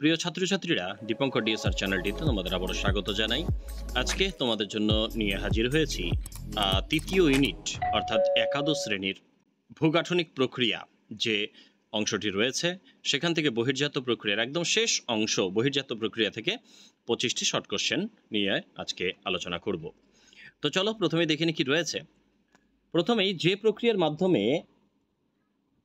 প্রিয় ছাত্রছাত্রীরা দীপঙ্কর ডিএসআর চ্যানেলটিতে তোমাদের আবারও স্বাগত জানাই আজকে তোমাদের জন্য নিয়ে হাজির হয়েছি তৃতীয় ইউনিট অর্থাৎ একাদশ শ্রেণীর ভূগাঠনিক প্রক্রিয়া যে অংশটি রয়েছে সেখান থেকে বহির্জাত প্রক্রিয়ার একদম শেষ অংশ বহির্জাত প্রক্রিয়া থেকে পঁচিশটি শর্ট কোশ্চেন নিয়ে আজকে আলোচনা করব তো চলো প্রথমে দেখে নি কি রয়েছে প্রথমেই যে প্রক্রিয়ার মাধ্যমে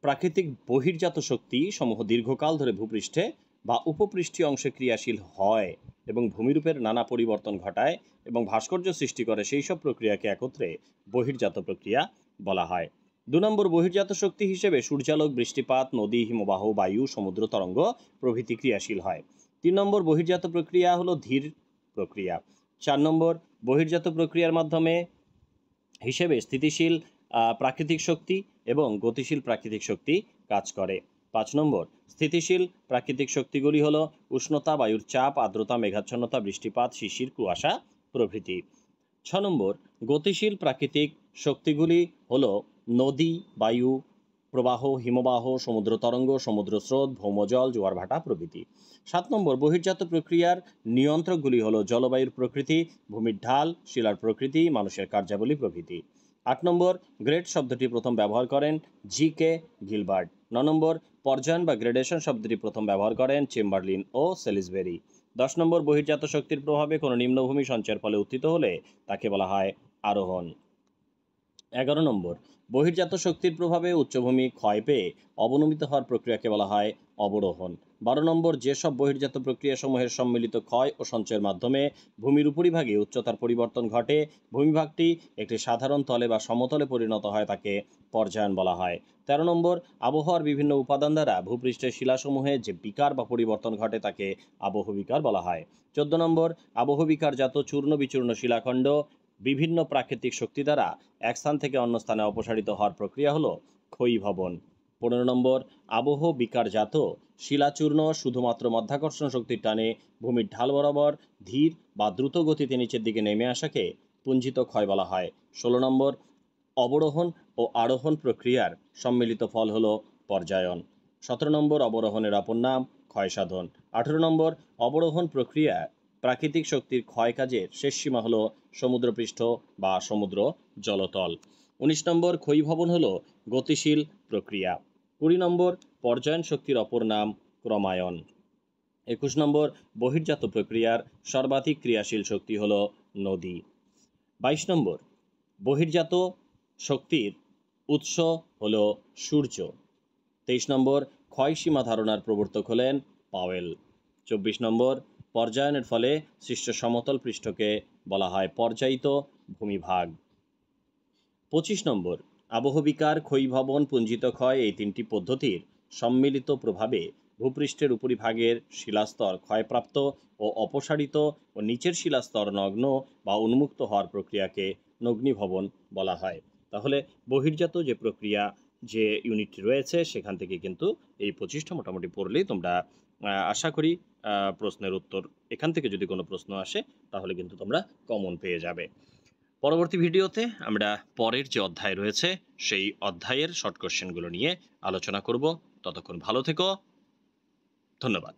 প্রাকৃতিক বহির্জাত শক্তি সমূহ দীর্ঘকাল ধরে ভূপৃষ্ঠে বা উপপৃষ্ঠীয় অংশে ক্রিয়াশীল হয় এবং ভূমিরূপের নানা পরিবর্তন ঘটায় এবং ভাস্কর্য সৃষ্টি করে সেই সব প্রক্রিয়াকে একত্রে বহির্জাত প্রক্রিয়া বলা হয় দু নম্বর বহির্জাত শক্তি হিসেবে সূর্যালোক বৃষ্টিপাত নদী হিমবাহ বায়ু সমুদ্র তরঙ্গ প্রভৃতি ক্রিয়াশীল হয় তিন নম্বর বহির্জাত প্রক্রিয়া হলো ধীর প্রক্রিয়া চার নম্বর বহির্জাত প্রক্রিয়ার মাধ্যমে হিসেবে স্থিতিশীল প্রাকৃতিক শক্তি এবং গতিশীল প্রাকৃতিক শক্তি কাজ করে পাঁচ নম্বর স্থিতিশীল প্রাকৃতিক শক্তিগুলি হল উষ্ণতা বায়ুর চাপ আর্দ্রতা মেঘাচ্ছন্নতা বৃষ্টিপাত শিশির কুয়াশা প্রভৃতি ছ নম্বর গতিশীল প্রাকৃতিক শক্তিগুলি হল নদী বায়ু প্রবাহ হিমবাহ সমুদ্র তরঙ্গ সমুদ্র স্রোত ভৌমজল জোয়ারভাটা প্রভৃতি সাত নম্বর বহির্জাত প্রক্রিয়ার নিয়ন্ত্রকগুলি হল জলবায়ুর প্রকৃতি ভূমির ঢাল শিলার প্রকৃতি মানুষের কার্যাবলী প্রভৃতি আট নম্বর গ্রেড শব্দটি প্রথম ব্যবহার করেন জি কে গিলবার্ড ন নম্বর পর্যায়ন বা গ্রেডেশন শব্দটি প্রথম ব্যবহার করেন চেম্বারলিন ও সেলিসবেরি দশ নম্বর বহির্জাত শক্তির প্রভাবে কোনো নিম্নভূমি সঞ্চয়ের ফলে উত্থিত হলে তাকে বলা হয় আরোহণ এগারো নম্বর বহির্জাত শক্তির প্রভাবে উচ্চভূমি ক্ষয় পেয়ে অবনমিত হওয়ার প্রক্রিয়াকে বলা হয় অবরোহণ বারো নম্বর যেসব বহির্জাত প্রক্রিয়াসমূহের সম্মিলিত ক্ষয় ও সঞ্চয়ের মাধ্যমে ভূমির উপরিভাগে উচ্চতার পরিবর্তন ঘটে ভূমিভাগটি একটি সাধারণ তলে বা সমতলে পরিণত হয় তাকে পর্যায়ন বলা হয় তেরো নম্বর আবহাওয়ার বিভিন্ন উপাদান দ্বারা ভূপৃষ্ঠের শিলাসমূহে যে বিকার বা পরিবর্তন ঘটে তাকে আবহবিকার বলা হয় চোদ্দ নম্বর জাত চূর্ণ বিচূর্ণ শিলাখণ্ড বিভিন্ন প্রাকৃতিক শক্তি দ্বারা এক স্থান থেকে অন্য স্থানে অপসারিত হওয়ার প্রক্রিয়া হলো ক্ষয়ীভবন পনেরো নম্বর আবহ বিকারজাত শিলাচূর্ণ শুধুমাত্র মাধ্যাকর্ষণ শক্তির টানে ভূমির ঢাল বরাবর ধীর বা দ্রুত গতিতে নিচের দিকে নেমে আসাকে পুঞ্জিত ক্ষয় বলা হয় ষোলো নম্বর অবরোহণ ও আরোহণ প্রক্রিয়ার সম্মিলিত ফল হল পর্যায়ন সতেরো নম্বর অবরোহণের অপর নাম ক্ষয় সাধন আঠেরো নম্বর অবরোহণ প্রক্রিয়া প্রাকৃতিক শক্তির ক্ষয়কাজের শেষ সীমা হল সমুদ্রপৃষ্ঠ বা সমুদ্র জলতল উনিশ নম্বর ক্ষয়ীভবন হল গতিশীল প্রক্রিয়া কুড়ি নম্বর পর্যায়ন শক্তির অপর নাম ক্রমায়ন একুশ নম্বর বহির্জাত প্রক্রিয়ার সর্বাধিক ক্রিয়াশীল শক্তি হল নদী বাইশ নম্বর বহির্জাত শক্তির উৎস হল সূর্য তেইশ নম্বর ক্ষয়সীমা ধারণার প্রবর্তক হলেন পাওয়েল চব্বিশ নম্বর পর্যায়নের ফলে সৃষ্ট সমতল পৃষ্ঠকে বলা হয় পর্যায়িত ভূমিভাগ পঁচিশ নম্বর আবহবিকার ক্ষয়ীভবন পুঞ্জিত ক্ষয় এই তিনটি পদ্ধতির সম্মিলিত প্রভাবে ভূপৃষ্ঠের উপরিভাগের শিলাস্তর ক্ষয়প্রাপ্ত ও অপসারিত ও নিচের শিলাস্তর নগ্ন বা উন্মুক্ত হওয়ার প্রক্রিয়াকে নগ্নিভবন বলা হয় তাহলে বহির্জাত যে প্রক্রিয়া যে ইউনিট রয়েছে সেখান থেকে কিন্তু এই পঁচিশটা মোটামুটি পড়লেই তোমরা আশা করি প্রশ্নের উত্তর এখান থেকে যদি কোনো প্রশ্ন আসে তাহলে কিন্তু তোমরা কমন পেয়ে যাবে পরবর্তী ভিডিওতে আমরা পরের যে অধ্যায় রয়েছে সেই অধ্যায়ের শর্ট কোশ্চেনগুলো নিয়ে আলোচনা করব ততক্ষণ ভালো থেকো ধন্যবাদ